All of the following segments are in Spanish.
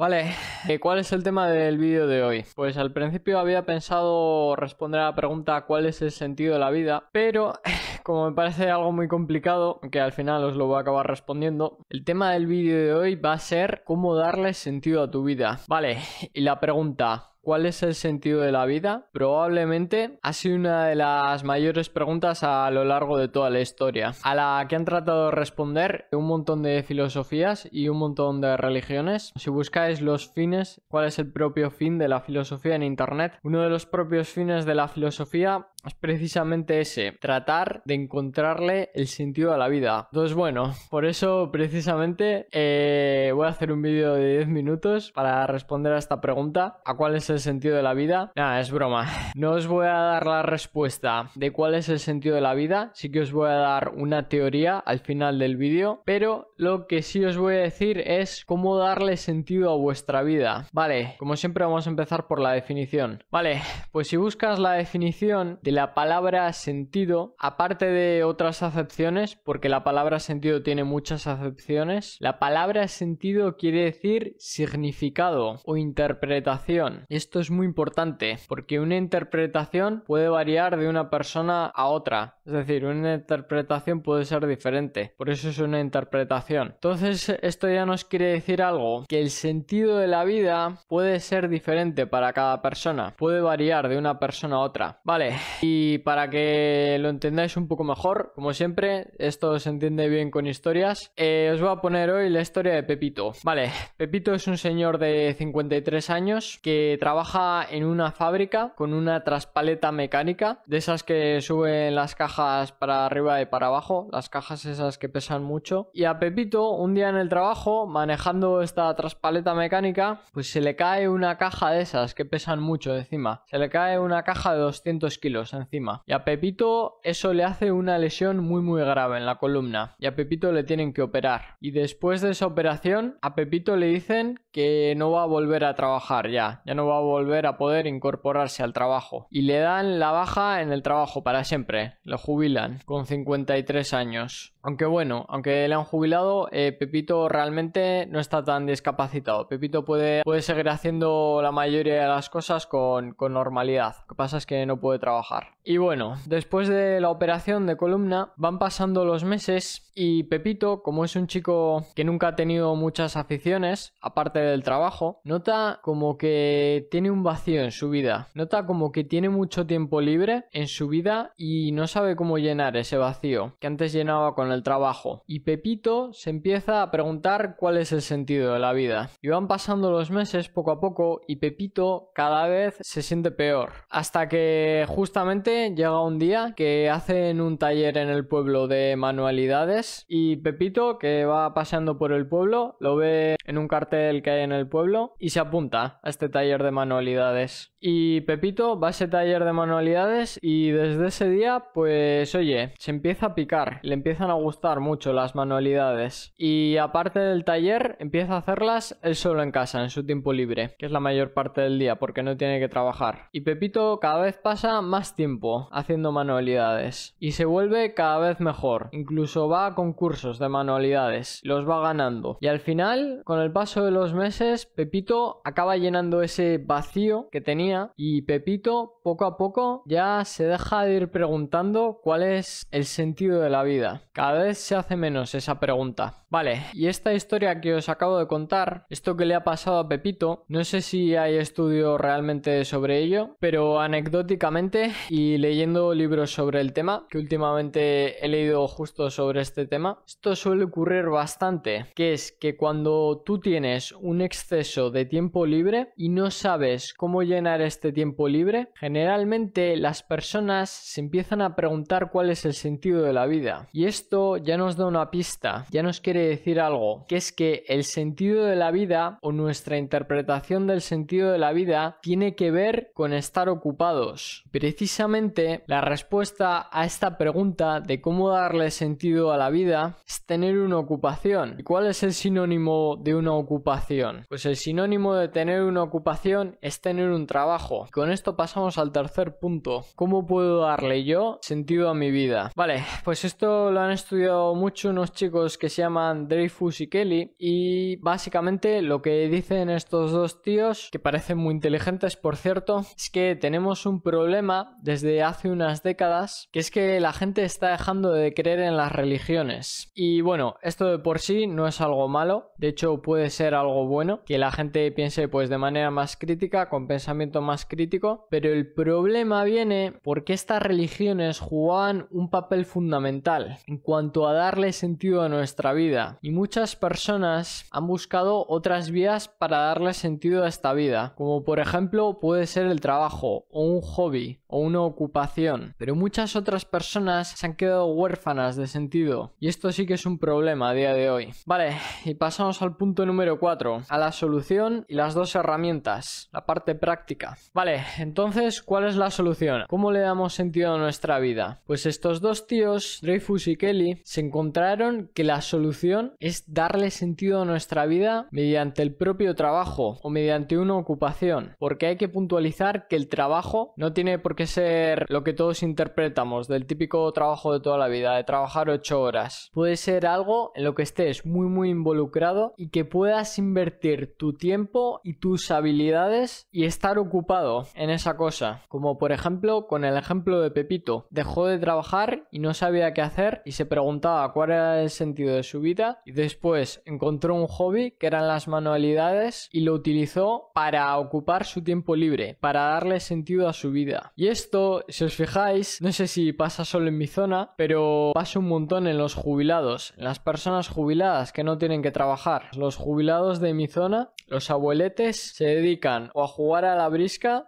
Vale, eh, ¿cuál es el tema del vídeo de hoy? Pues al principio había pensado responder a la pregunta ¿cuál es el sentido de la vida? Pero como me parece algo muy complicado, que al final os lo voy a acabar respondiendo, el tema del vídeo de hoy va a ser cómo darle sentido a tu vida. Vale, y la pregunta, ¿Cuál es el sentido de la vida? Probablemente ha sido una de las mayores preguntas a lo largo de toda la historia, a la que han tratado de responder un montón de filosofías y un montón de religiones. Si buscáis los fines, cuál es el propio fin de la filosofía en Internet, uno de los propios fines de la filosofía es precisamente ese, tratar de encontrarle el sentido a la vida. Entonces bueno, por eso precisamente eh, voy a hacer un vídeo de 10 minutos para responder a esta pregunta, ¿a cuál es el sentido de la vida? Nada, es broma. No os voy a dar la respuesta de cuál es el sentido de la vida, sí que os voy a dar una teoría al final del vídeo, pero lo que sí os voy a decir es cómo darle sentido a vuestra vida. Vale, como siempre vamos a empezar por la definición. Vale, pues si buscas la definición la palabra sentido, aparte de otras acepciones, porque la palabra sentido tiene muchas acepciones, la palabra sentido quiere decir significado o interpretación. Esto es muy importante, porque una interpretación puede variar de una persona a otra, es decir, una interpretación puede ser diferente, por eso es una interpretación. Entonces, esto ya nos quiere decir algo, que el sentido de la vida puede ser diferente para cada persona, puede variar de una persona a otra. Vale, y para que lo entendáis un poco mejor, como siempre, esto se entiende bien con historias, eh, os voy a poner hoy la historia de Pepito. Vale, Pepito es un señor de 53 años que trabaja en una fábrica con una traspaleta mecánica, de esas que suben las cajas para arriba y para abajo, las cajas esas que pesan mucho. Y a Pepito, un día en el trabajo, manejando esta traspaleta mecánica, pues se le cae una caja de esas que pesan mucho encima. Se le cae una caja de 200 kilos encima. Y a Pepito eso le hace una lesión muy muy grave en la columna. Y a Pepito le tienen que operar. Y después de esa operación, a Pepito le dicen que no va a volver a trabajar ya. Ya no va a volver a poder incorporarse al trabajo. Y le dan la baja en el trabajo para siempre. Lo jubilan con 53 años. Aunque bueno, aunque le han jubilado, eh, Pepito realmente no está tan discapacitado. Pepito puede, seguir haciendo la mayoría de las cosas con, con, normalidad. Lo que pasa es que no puede trabajar. Y bueno, después de la operación de columna, van pasando los meses y Pepito, como es un chico que nunca ha tenido muchas aficiones, aparte del trabajo, nota como que tiene un vacío en su vida. Nota como que tiene mucho tiempo libre en su vida y no sabe cómo llenar ese vacío que antes llenaba con el trabajo y Pepito se empieza a preguntar cuál es el sentido de la vida. Y van pasando los meses poco a poco y Pepito cada vez se siente peor. Hasta que justamente llega un día que hacen un taller en el pueblo de manualidades y Pepito que va paseando por el pueblo lo ve en un cartel que hay en el pueblo y se apunta a este taller de manualidades. Y Pepito va a ese taller de manualidades y desde ese día, pues oye, se empieza a picar, le empiezan a gustar mucho las manualidades. Y aparte del taller, empieza a hacerlas él solo en casa, en su tiempo libre, que es la mayor parte del día, porque no tiene que trabajar. Y Pepito cada vez pasa más tiempo haciendo manualidades y se vuelve cada vez mejor. Incluso va a concursos de manualidades, los va ganando. Y al final, con el paso de los meses, Pepito acaba llenando ese vacío que tenía y Pepito poco a poco ya se deja de ir preguntando cuál es el sentido de la vida. Cada vez se hace menos esa pregunta. Vale, y esta historia que os acabo de contar, esto que le ha pasado a Pepito, no sé si hay estudio realmente sobre ello, pero anecdóticamente y leyendo libros sobre el tema, que últimamente he leído justo sobre este tema, esto suele ocurrir bastante, que es que cuando tú tienes un exceso de tiempo libre y no sabes cómo llenar este tiempo libre? Generalmente las personas se empiezan a preguntar cuál es el sentido de la vida. Y esto ya nos da una pista, ya nos quiere decir algo, que es que el sentido de la vida o nuestra interpretación del sentido de la vida tiene que ver con estar ocupados. Precisamente la respuesta a esta pregunta de cómo darle sentido a la vida es tener una ocupación. ¿Y cuál es el sinónimo de una ocupación? Pues el sinónimo de tener una ocupación es tener un trabajo con esto pasamos al tercer punto. ¿Cómo puedo darle yo sentido a mi vida? Vale, pues esto lo han estudiado mucho unos chicos que se llaman Dreyfus y Kelly y básicamente lo que dicen estos dos tíos, que parecen muy inteligentes por cierto, es que tenemos un problema desde hace unas décadas, que es que la gente está dejando de creer en las religiones. Y bueno, esto de por sí no es algo malo, de hecho puede ser algo bueno, que la gente piense pues de manera más crítica, con pensamiento más crítico, pero el problema viene porque estas religiones jugaban un papel fundamental en cuanto a darle sentido a nuestra vida y muchas personas han buscado otras vías para darle sentido a esta vida, como por ejemplo puede ser el trabajo o un hobby o una ocupación, pero muchas otras personas se han quedado huérfanas de sentido y esto sí que es un problema a día de hoy. Vale, y pasamos al punto número 4, a la solución y las dos herramientas, la parte práctica. Vale, entonces, ¿cuál es la solución? ¿Cómo le damos sentido a nuestra vida? Pues estos dos tíos, Dreyfus y Kelly, se encontraron que la solución es darle sentido a nuestra vida mediante el propio trabajo o mediante una ocupación, porque hay que puntualizar que el trabajo no tiene por qué ser lo que todos interpretamos del típico trabajo de toda la vida, de trabajar 8 horas. Puede ser algo en lo que estés muy muy involucrado y que puedas invertir tu tiempo y tus habilidades y estar ocupado en esa cosa, como por ejemplo con el ejemplo de Pepito. Dejó de trabajar y no sabía qué hacer y se preguntaba cuál era el sentido de su vida y después encontró un hobby que eran las manualidades y lo utilizó para ocupar su tiempo libre, para darle sentido a su vida. Y esto, si os fijáis, no sé si pasa solo en mi zona, pero pasa un montón en los jubilados, en las personas jubiladas que no tienen que trabajar. Los jubilados de mi zona, los abueletes, se dedican o a jugar a la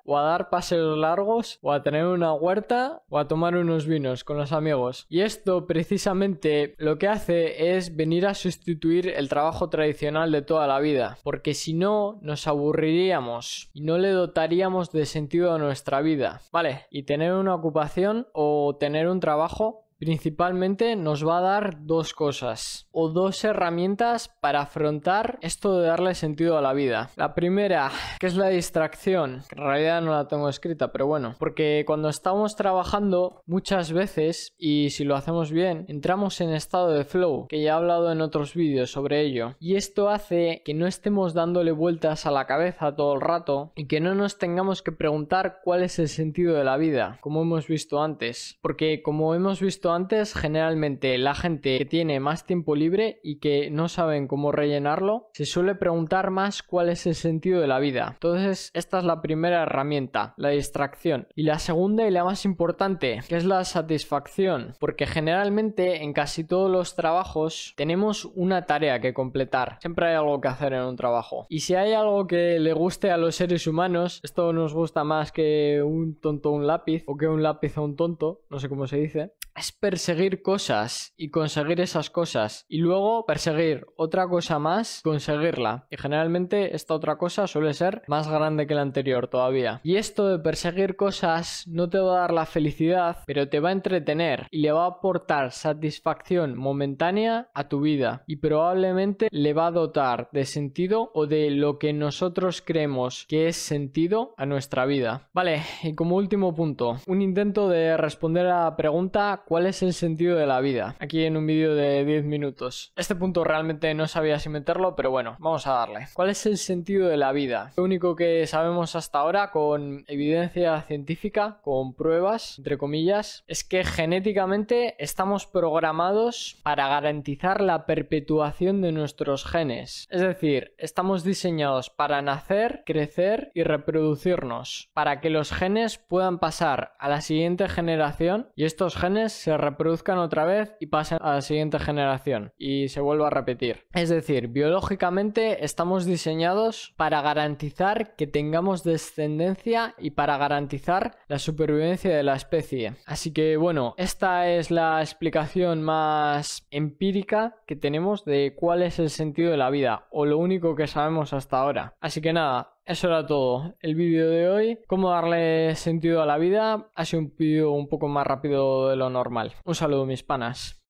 o a dar paseos largos o a tener una huerta o a tomar unos vinos con los amigos. Y esto precisamente lo que hace es venir a sustituir el trabajo tradicional de toda la vida, porque si no nos aburriríamos y no le dotaríamos de sentido a nuestra vida. Vale, y tener una ocupación o tener un trabajo Principalmente nos va a dar dos cosas o dos herramientas para afrontar esto de darle sentido a la vida. La primera, que es la distracción, que en realidad no la tengo escrita, pero bueno, porque cuando estamos trabajando muchas veces y si lo hacemos bien, entramos en estado de flow, que ya he hablado en otros vídeos sobre ello, y esto hace que no estemos dándole vueltas a la cabeza todo el rato y que no nos tengamos que preguntar cuál es el sentido de la vida, como hemos visto antes, porque como hemos visto antes, generalmente la gente que tiene más tiempo libre y que no saben cómo rellenarlo, se suele preguntar más cuál es el sentido de la vida. Entonces, esta es la primera herramienta, la distracción. Y la segunda y la más importante, que es la satisfacción, porque generalmente en casi todos los trabajos tenemos una tarea que completar. Siempre hay algo que hacer en un trabajo. Y si hay algo que le guste a los seres humanos, esto nos gusta más que un tonto un lápiz o que un lápiz a un tonto, no sé cómo se dice es perseguir cosas y conseguir esas cosas y luego perseguir otra cosa más, conseguirla. Y generalmente esta otra cosa suele ser más grande que la anterior todavía. Y esto de perseguir cosas no te va a dar la felicidad, pero te va a entretener y le va a aportar satisfacción momentánea a tu vida y probablemente le va a dotar de sentido o de lo que nosotros creemos que es sentido a nuestra vida. Vale, y como último punto, un intento de responder a la pregunta ¿Cuál es el sentido de la vida? Aquí en un vídeo de 10 minutos. Este punto realmente no sabía si meterlo, pero bueno, vamos a darle. ¿Cuál es el sentido de la vida? Lo único que sabemos hasta ahora con evidencia científica, con pruebas, entre comillas, es que genéticamente estamos programados para garantizar la perpetuación de nuestros genes. Es decir, estamos diseñados para nacer, crecer y reproducirnos, para que los genes puedan pasar a la siguiente generación y estos genes se reproduzcan otra vez y pasen a la siguiente generación y se vuelva a repetir. Es decir, biológicamente estamos diseñados para garantizar que tengamos descendencia y para garantizar la supervivencia de la especie. Así que bueno, esta es la explicación más empírica que tenemos de cuál es el sentido de la vida o lo único que sabemos hasta ahora. Así que nada, eso era todo el vídeo de hoy. Cómo darle sentido a la vida. Ha sido un vídeo un poco más rápido de lo normal. Un saludo mis panas.